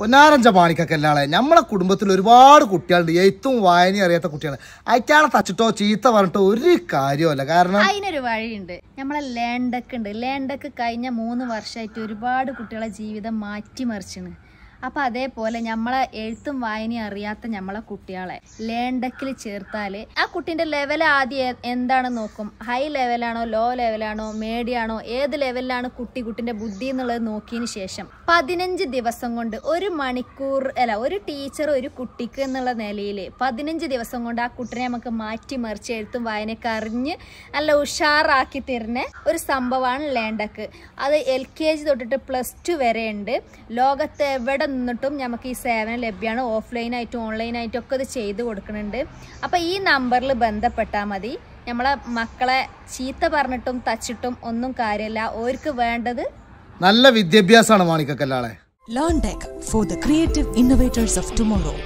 പൊന്നാരഞ്ച മാണിക്കൊക്കെല്ലാളെ നമ്മളെ കുടുംബത്തിൽ ഒരുപാട് കുട്ടികളുണ്ട് എഴുത്തും വായന അറിയാത്ത കുട്ടികൾ അയക്കാളെ തച്ചിട്ടോ ചീത്ത പറഞ്ഞിട്ടോ ഒരു കാര്യമല്ല കാരണം അതിനൊരു വഴിയുണ്ട് നമ്മളെ ലേണ്ടക്ക് ഉണ്ട് ലേണ്ടക്ക് കഴിഞ്ഞ മൂന്ന് വർഷമായിട്ട് ഒരുപാട് കുട്ടികളെ ജീവിതം മാറ്റിമറിച്ചു അപ്പോൾ അതേപോലെ നമ്മളെ എഴുത്തും വായനയും അറിയാത്ത നമ്മളെ കുട്ടികളെ ലേണ്ടക്കിൽ ചേർത്താല് ആ കുട്ടീൻ്റെ ലെവൽ ആദ്യം എന്താണ് നോക്കും ഹൈ ലെവലാണോ ലോ ലെവലാണോ മേടിയാണോ ഏത് ലെവലിലാണ് കുട്ടി കുട്ടിന്റെ ബുദ്ധി എന്നുള്ളത് നോക്കിയതിന് ശേഷം പതിനഞ്ച് ദിവസം കൊണ്ട് ഒരു മണിക്കൂർ അല്ല ഒരു ടീച്ചർ ഒരു കുട്ടിക്ക് എന്നുള്ള നിലയിൽ പതിനഞ്ച് ദിവസം കൊണ്ട് ആ കുട്ടിനെ നമുക്ക് മാറ്റി മറിച്ച് എഴുത്തും വായനയൊക്കെ അറിഞ്ഞ് നല്ല ഉഷാറാക്കി തരുന്ന ഒരു സംഭവമാണ് ലേണ്ടക്ക് അത് എൽ കെ ജി തൊട്ടിട്ട് പ്ലസ് ടു വരെ ഉണ്ട് ലോകത്ത് എവിടെ നിന്നിട്ടും നമുക്ക് ഈ സേവനം ലഭ്യമാണ് ഓഫ്ലൈനായിട്ടും ഓൺലൈനായിട്ടും ഒക്കെ ഇത് ചെയ്ത് കൊടുക്കുന്നുണ്ട് അപ്പോൾ ഈ നമ്പറിൽ ബന്ധപ്പെട്ടാൽ മതി നമ്മളെ മക്കളെ ചീത്ത പറഞ്ഞിട്ടും തച്ചിട്ടും ഒന്നും കാര്യമില്ല ഓർക്ക് വേണ്ടത് നല്ല വിദ്യാഭ്യാസമാണ് മാണിക്കല്ലാളെ learn tech for the creative innovators of tomorrow